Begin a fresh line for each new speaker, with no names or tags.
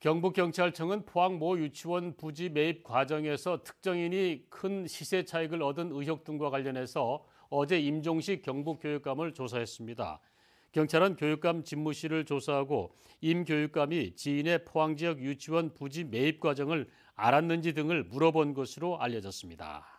경북경찰청은 포항 모 유치원 부지 매입 과정에서 특정인이 큰 시세 차익을 얻은 의혹 등과 관련해서 어제 임종식 경북교육감을 조사했습니다. 경찰은 교육감 집무실을 조사하고 임 교육감이 지인의 포항 지역 유치원 부지 매입 과정을 알았는지 등을 물어본 것으로 알려졌습니다.